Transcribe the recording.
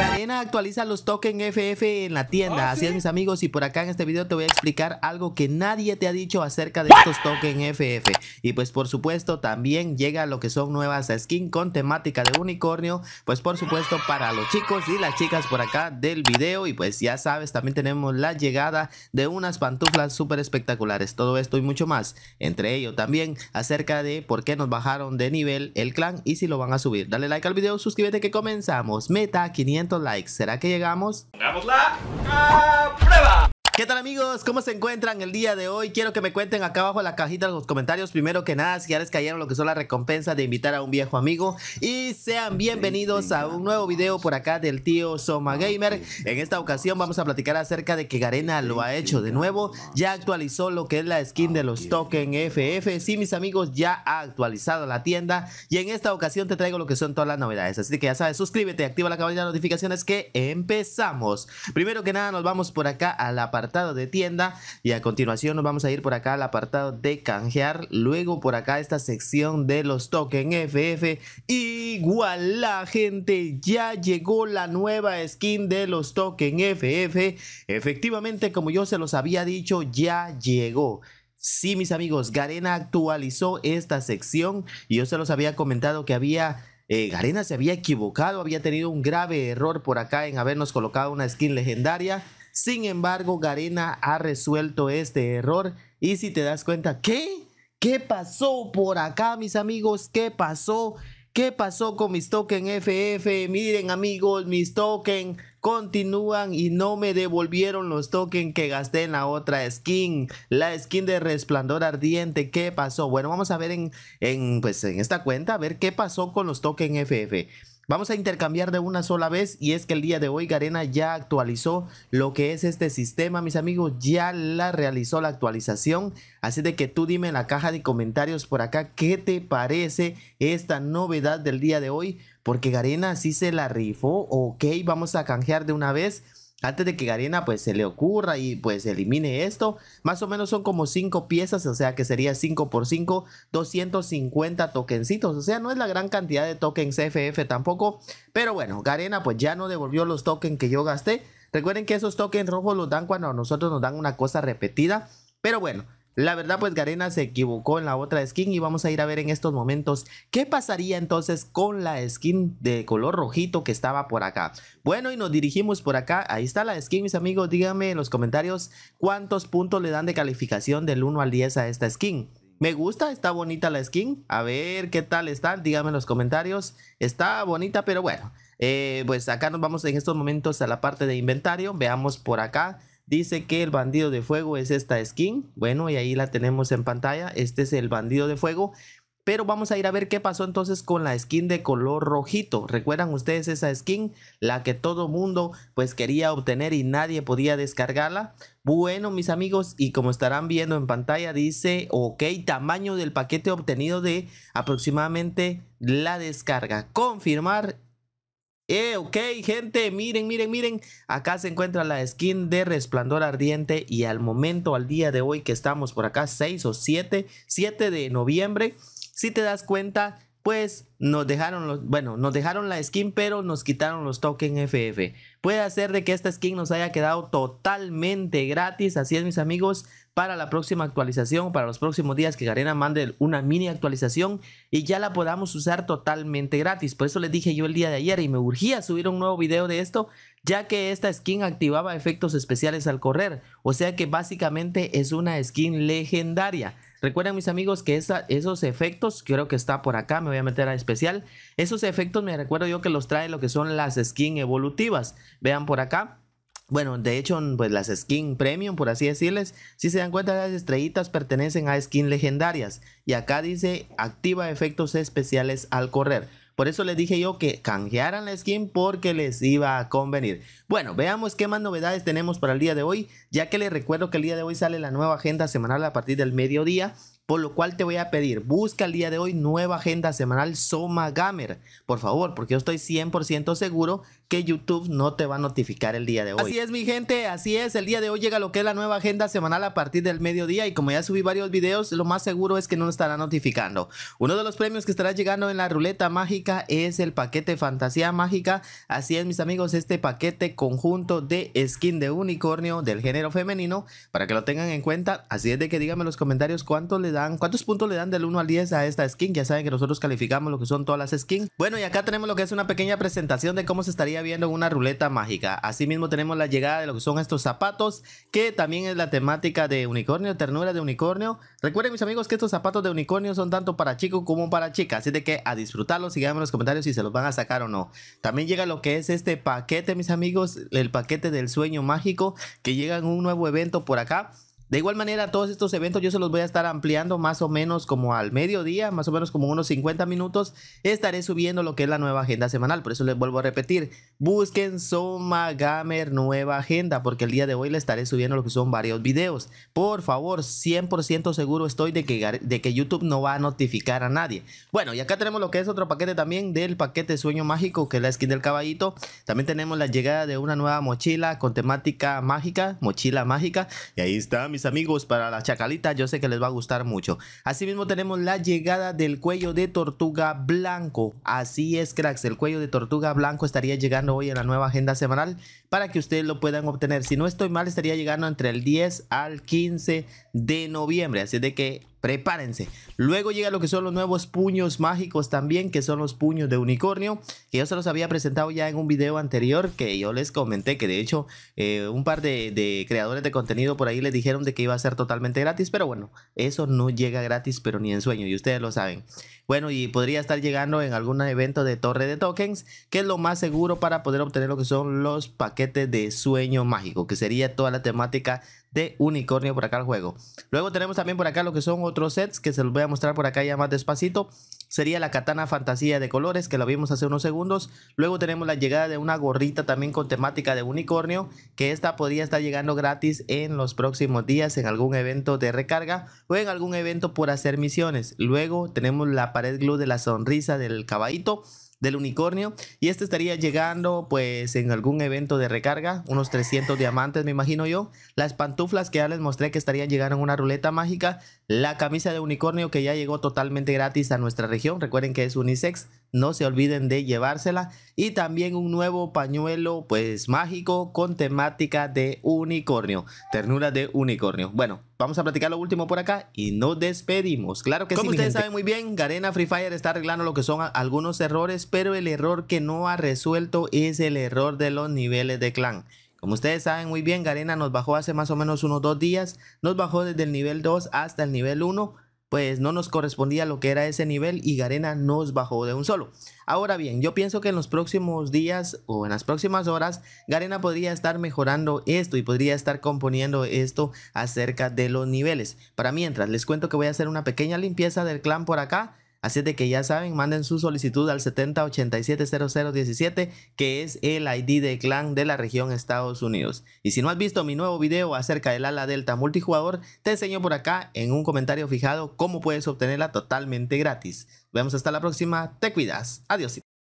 Arena actualiza los tokens FF en la tienda. Ah, Así es, mis amigos, y por acá en este video te voy a explicar algo que nadie te ha dicho acerca de estos tokens FF. Y pues por supuesto también llega lo que son nuevas skins con temática de unicornio. Pues por supuesto para los chicos y las chicas por acá del video. Y pues ya sabes, también tenemos la llegada de unas pantuflas súper espectaculares. Todo esto y mucho más. Entre ello también acerca de por qué nos bajaron de nivel el clan y si lo van a subir. Dale like al video, suscríbete que comenzamos. Meta 500 likes. ¿Será que llegamos? ¡Pongámosla a ah, prueba! ¿Qué tal amigos? ¿Cómo se encuentran el día de hoy? Quiero que me cuenten acá abajo en la cajita de los comentarios Primero que nada, si ya les cayeron lo que son las recompensas de invitar a un viejo amigo Y sean bienvenidos a un nuevo video por acá del tío Soma Gamer En esta ocasión vamos a platicar acerca de que Garena lo ha hecho de nuevo Ya actualizó lo que es la skin de los token FF Sí mis amigos, ya ha actualizado la tienda Y en esta ocasión te traigo lo que son todas las novedades Así que ya sabes, suscríbete, activa la campanita de notificaciones que empezamos Primero que nada nos vamos por acá a la apartado de tienda y a continuación nos vamos a ir por acá al apartado de canjear, luego por acá esta sección de los token FF. Igual la gente ya llegó la nueva skin de los token FF. Efectivamente, como yo se los había dicho, ya llegó. Sí, mis amigos, Garena actualizó esta sección y yo se los había comentado que había eh, Garena se había equivocado, había tenido un grave error por acá en habernos colocado una skin legendaria. Sin embargo, Garena ha resuelto este error y si te das cuenta, ¿qué? ¿Qué pasó por acá, mis amigos? ¿Qué pasó? ¿Qué pasó con mis tokens FF? Miren amigos, mis tokens continúan y no me devolvieron los tokens que gasté en la otra skin. La skin de resplandor ardiente, ¿qué pasó? Bueno, vamos a ver en, pues, en esta cuenta, a ver qué pasó con los tokens FF. Vamos a intercambiar de una sola vez y es que el día de hoy Garena ya actualizó lo que es este sistema, mis amigos, ya la realizó la actualización, así de que tú dime en la caja de comentarios por acá qué te parece esta novedad del día de hoy, porque Garena sí se la rifó, ok, vamos a canjear de una vez antes de que Garena pues se le ocurra y pues elimine esto, más o menos son como 5 piezas, o sea que sería 5 por 5, 250 tokencitos, o sea no es la gran cantidad de tokens CFF tampoco, pero bueno, Garena pues ya no devolvió los tokens que yo gasté, recuerden que esos tokens rojos los dan cuando a nosotros nos dan una cosa repetida, pero bueno, la verdad, pues Garena se equivocó en la otra skin y vamos a ir a ver en estos momentos qué pasaría entonces con la skin de color rojito que estaba por acá. Bueno, y nos dirigimos por acá. Ahí está la skin, mis amigos. Díganme en los comentarios cuántos puntos le dan de calificación del 1 al 10 a esta skin. Me gusta, está bonita la skin. A ver qué tal está, díganme en los comentarios. Está bonita, pero bueno. Eh, pues acá nos vamos en estos momentos a la parte de inventario. Veamos por acá Dice que el bandido de fuego es esta skin. Bueno, y ahí la tenemos en pantalla. Este es el bandido de fuego. Pero vamos a ir a ver qué pasó entonces con la skin de color rojito. ¿Recuerdan ustedes esa skin? La que todo mundo pues quería obtener y nadie podía descargarla. Bueno, mis amigos, y como estarán viendo en pantalla, dice, ok, tamaño del paquete obtenido de aproximadamente la descarga. Confirmar eh, ok, gente, miren, miren, miren. Acá se encuentra la skin de Resplandor Ardiente y al momento, al día de hoy que estamos por acá, 6 o 7, 7 de noviembre, si te das cuenta, pues nos dejaron los, bueno, nos dejaron la skin, pero nos quitaron los tokens FF. Puede ser de que esta skin nos haya quedado totalmente gratis, así es mis amigos, para la próxima actualización, para los próximos días que Garena mande una mini actualización y ya la podamos usar totalmente gratis. Por eso les dije yo el día de ayer y me urgía subir un nuevo video de esto, ya que esta skin activaba efectos especiales al correr. O sea que básicamente es una skin legendaria. Recuerden mis amigos que esos efectos, creo que está por acá, me voy a meter a especial. Esos efectos me recuerdo yo que los trae lo que son las skin evolutivas. Vean por acá. Bueno, de hecho, pues las skin premium, por así decirles, si se dan cuenta, las estrellitas pertenecen a skins legendarias. Y acá dice activa efectos especiales al correr. Por eso les dije yo que canjearan la skin porque les iba a convenir. Bueno, veamos qué más novedades tenemos para el día de hoy, ya que les recuerdo que el día de hoy sale la nueva agenda semanal a partir del mediodía por lo cual te voy a pedir, busca el día de hoy nueva agenda semanal Soma Gamer, por favor, porque yo estoy 100% seguro que YouTube no te va a notificar el día de hoy. Así es mi gente, así es, el día de hoy llega lo que es la nueva agenda semanal a partir del mediodía y como ya subí varios videos, lo más seguro es que no nos estará notificando. Uno de los premios que estará llegando en la ruleta mágica es el paquete fantasía mágica, así es mis amigos, este paquete conjunto de skin de unicornio del género femenino, para que lo tengan en cuenta, así es de que díganme en los comentarios cuánto le da cuántos puntos le dan del 1 al 10 a esta skin. Ya saben que nosotros calificamos lo que son todas las skins. Bueno, y acá tenemos lo que es una pequeña presentación de cómo se estaría viendo una ruleta mágica. Asimismo tenemos la llegada de lo que son estos zapatos, que también es la temática de unicornio, ternura de unicornio. Recuerden mis amigos que estos zapatos de unicornio son tanto para chicos como para chicas, así de que a disfrutarlos y en los comentarios si se los van a sacar o no. También llega lo que es este paquete, mis amigos, el paquete del sueño mágico, que llega en un nuevo evento por acá. De igual manera, todos estos eventos yo se los voy a estar ampliando más o menos como al mediodía, más o menos como unos 50 minutos, estaré subiendo lo que es la nueva agenda semanal. Por eso les vuelvo a repetir, busquen Soma Gamer Nueva Agenda, porque el día de hoy le estaré subiendo lo que son varios videos. Por favor, 100% seguro estoy de que, de que YouTube no va a notificar a nadie. Bueno, y acá tenemos lo que es otro paquete también del paquete Sueño Mágico, que es la skin del caballito. También tenemos la llegada de una nueva mochila con temática mágica, mochila mágica. Y ahí está, mi amigos, para la chacalita, yo sé que les va a gustar mucho. Asimismo tenemos la llegada del cuello de tortuga blanco. Así es, cracks, el cuello de tortuga blanco estaría llegando hoy en la nueva agenda semanal para que ustedes lo puedan obtener. Si no estoy mal, estaría llegando entre el 10 al 15 de noviembre. Así de que prepárense. Luego llega lo que son los nuevos puños mágicos también, que son los puños de unicornio, que yo se los había presentado ya en un video anterior que yo les comenté, que de hecho eh, un par de, de, creadores de contenido por ahí les dijeron de que iba a ser totalmente gratis, pero bueno, eso no llega gratis, pero ni en sueño, y ustedes lo saben. Bueno, y podría estar llegando en algún evento de torre de tokens, que es lo más seguro para poder obtener lo que son los paquetes de sueño mágico, que sería toda la temática de unicornio por acá al juego. Luego tenemos también por acá lo que son otros sets que se los voy a mostrar por acá ya más despacito. Sería la katana fantasía de colores que la vimos hace unos segundos. Luego tenemos la llegada de una gorrita también con temática de unicornio que esta podría estar llegando gratis en los próximos días en algún evento de recarga o en algún evento por hacer misiones. Luego tenemos la pared glue de la sonrisa del caballito del unicornio. Y este estaría llegando pues en algún evento de recarga, unos 300 diamantes me imagino yo. Las pantuflas que ya les mostré que estarían llegando en una ruleta mágica. La camisa de unicornio que ya llegó totalmente gratis a nuestra región, recuerden que es unisex. No se olviden de llevársela. Y también un nuevo pañuelo pues mágico con temática de unicornio. Ternura de unicornio. Bueno, vamos a platicar lo último por acá y nos despedimos. Claro que Como ustedes saben muy bien, Garena Free Fire está arreglando lo que son algunos errores, pero el error que no ha resuelto es el error de los niveles de clan. Como ustedes saben muy bien, Garena nos bajó hace más o menos unos dos días, nos bajó desde el nivel 2 hasta el nivel 1 pues no nos correspondía lo que era ese nivel y Garena nos bajó de un solo. Ahora bien, yo pienso que en los próximos días o en las próximas horas, Garena podría estar mejorando esto y podría estar componiendo esto acerca de los niveles. Para mientras, les cuento que voy a hacer una pequeña limpieza del clan por acá Así de que ya saben, manden su solicitud al 70870017, que es el ID de clan de la región Estados Unidos. Y si no has visto mi nuevo video acerca del ala delta multijugador, te enseño por acá en un comentario fijado cómo puedes obtenerla totalmente gratis. Vemos hasta la próxima, te cuidas, adiós.